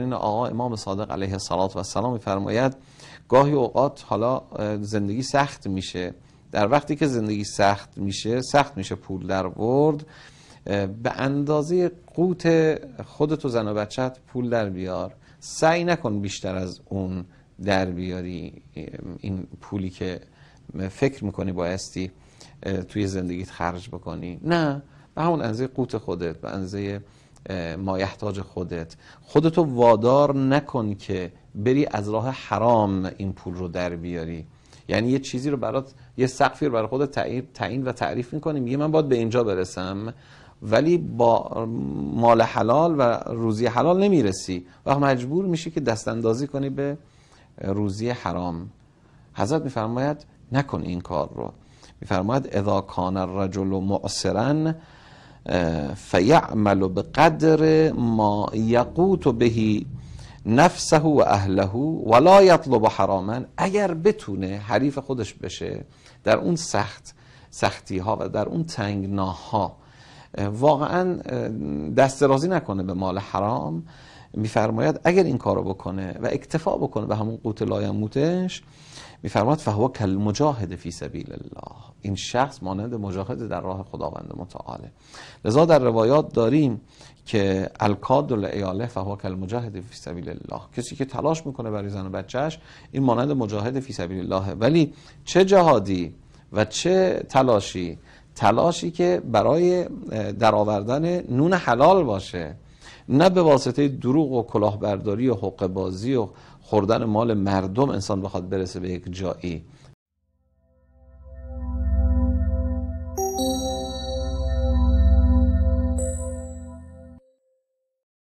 آقا امام صادق علیه السلام فرماید گاهی اوقات حالا زندگی سخت میشه در وقتی که زندگی سخت میشه سخت میشه پول در برد به اندازه قوت خودت و زن و بچت پول در بیار سعی نکن بیشتر از اون در بیاری این پولی که فکر میکنی بایستی توی زندگیت خرج بکنی نه به همون اندازه قوت خودت به اندازه مایحتاج خودت خودتو وادار نکن که بری از راه حرام این پول رو در بیاری یعنی یه چیزی رو برات یه سقفی رو برای خودت تعیین و تعریف میکنی یه من باید به اینجا برسم ولی با مال حلال و روزی حلال نمیرسی و مجبور میشی که اندازی کنی به روزی حرام حضرت میفرماید نکن این کار رو میفرماید اذا کان الرجل معصرا فیعمل بقدر ما یقوت بهی نفسه و اهله ولا یطلب حراما اگر بتونه حریف خودش بشه در اون سخت سختی ها و در اون تنگناها واقعا دست رازی نکنه به مال حرام میفرماید اگر این کارو بکنه و اکتفا بکنه به همون قوت لایموتش میفرماید فهو کل مجاهد فی سبیل الله این شخص مانند مجاهد در راه خداوند متعاله لذا در روایات داریم که الکاد و ایاله فهو مجاهد فی سبیل الله کسی که تلاش میکنه برای زن و بچهش این مانند مجاهد فی سبیل الله ولی چه جهادی و چه تلاشی تلاشی که برای درآوردن نون حلال باشه نه به واسطه دروغ و کلاهبرداری و حقبازی بازی و خوردن مال مردم انسان بخواد برسه به یک جایی